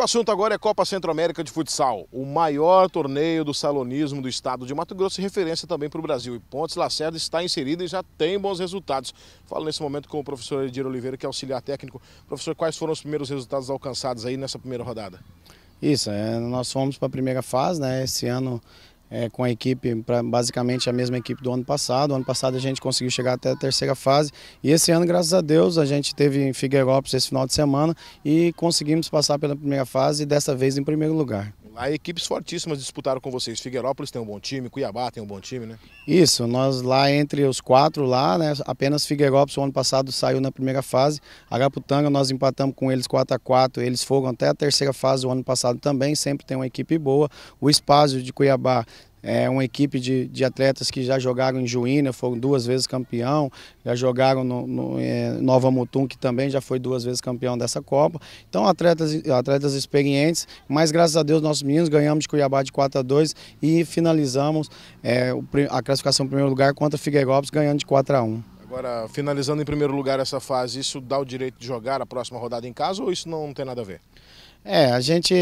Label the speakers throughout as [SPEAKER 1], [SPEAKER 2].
[SPEAKER 1] o assunto agora é Copa Centro-América de Futsal, o maior torneio do salonismo do estado de Mato Grosso e referência também para o Brasil. E Pontes Lacerda está inserida e já tem bons resultados. Falo nesse momento com o professor Edir Oliveira, que é auxiliar técnico. Professor, quais foram os primeiros resultados alcançados aí nessa primeira rodada?
[SPEAKER 2] Isso, é, nós fomos para a primeira fase, né? Esse ano é, com a equipe, pra, basicamente a mesma equipe do ano passado. O ano passado a gente conseguiu chegar até a terceira fase e esse ano, graças a Deus, a gente teve em Figueirópolis esse final de semana e conseguimos passar pela primeira fase e dessa vez em primeiro lugar.
[SPEAKER 1] Lá equipes fortíssimas disputaram com vocês. Figueirópolis tem um bom time, Cuiabá tem um bom time, né?
[SPEAKER 2] Isso, nós lá entre os quatro lá, né, apenas Figueirópolis o ano passado saiu na primeira fase. Araputanga nós empatamos com eles 4 a 4, eles foram até a terceira fase o ano passado também, sempre tem uma equipe boa. O Espaço de Cuiabá é uma equipe de, de atletas que já jogaram em Juína, foram duas vezes campeão, já jogaram no, no é, Nova Mutum, que também já foi duas vezes campeão dessa Copa. Então, atletas, atletas experientes, mas graças a Deus nossos meninos ganhamos de Cuiabá de 4 a 2 e finalizamos é, a classificação em primeiro lugar contra Figueirópolis, ganhando de 4 a 1. Agora,
[SPEAKER 1] finalizando em primeiro lugar essa fase, isso dá o direito de jogar a próxima rodada em casa ou isso não tem nada a ver?
[SPEAKER 2] É, a gente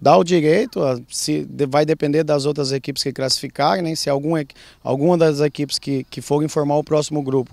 [SPEAKER 2] dá o direito, se vai depender das outras equipes que classificarem, né? se algum, alguma das equipes que, que forem formar o próximo grupo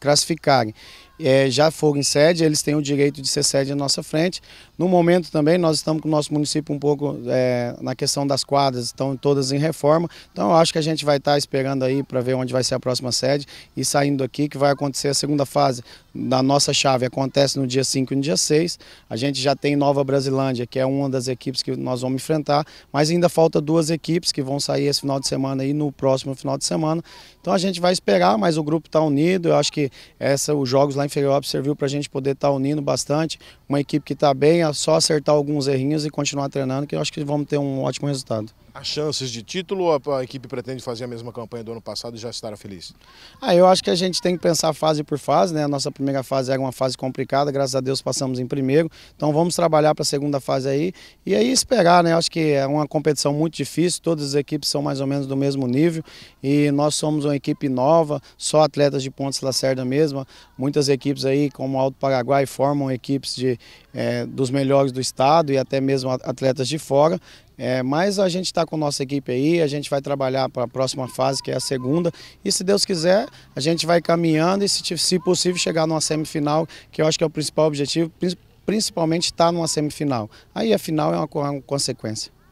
[SPEAKER 2] classificarem, é, já forem sede, eles têm o direito de ser sede à nossa frente. No momento também nós estamos com o nosso município um pouco é, na questão das quadras, estão todas em reforma, então eu acho que a gente vai estar esperando aí para ver onde vai ser a próxima sede e saindo aqui que vai acontecer a segunda fase da nossa chave, acontece no dia 5 e no dia 6, a gente já tem Nova Brasilândia, que é uma das equipes que nós vamos enfrentar, mas ainda falta duas equipes que vão sair esse final de semana e no próximo final de semana. Então a gente vai esperar, mas o grupo está unido. Eu acho que essa, os jogos lá em Feriópolis serviu para a gente poder estar tá unindo bastante. Uma equipe que está bem, é só acertar alguns errinhos e continuar treinando, que eu acho que vamos ter um ótimo resultado.
[SPEAKER 1] As chances de título ou a equipe pretende fazer a mesma campanha do ano passado e já estará feliz?
[SPEAKER 2] Ah, eu acho que a gente tem que pensar fase por fase, né? A nossa primeira fase era uma fase complicada, graças a Deus passamos em primeiro. Então vamos trabalhar para a segunda fase aí. E aí é esperar, né? Acho que é uma competição muito difícil, todas as equipes são mais ou menos do mesmo nível e nós somos uma equipe nova, só atletas de Pontes Lacerda mesmo. Muitas equipes aí, como Alto Paraguai, formam equipes de, é, dos melhores do estado e até mesmo atletas de fora. É, mas a gente está com nossa equipe aí, a gente vai trabalhar para a próxima fase, que é a segunda. E se Deus quiser, a gente vai caminhando e, se, se possível, chegar numa semifinal, que eu acho que é o principal objetivo, principalmente estar tá numa semifinal. Aí a final é uma, é uma consequência.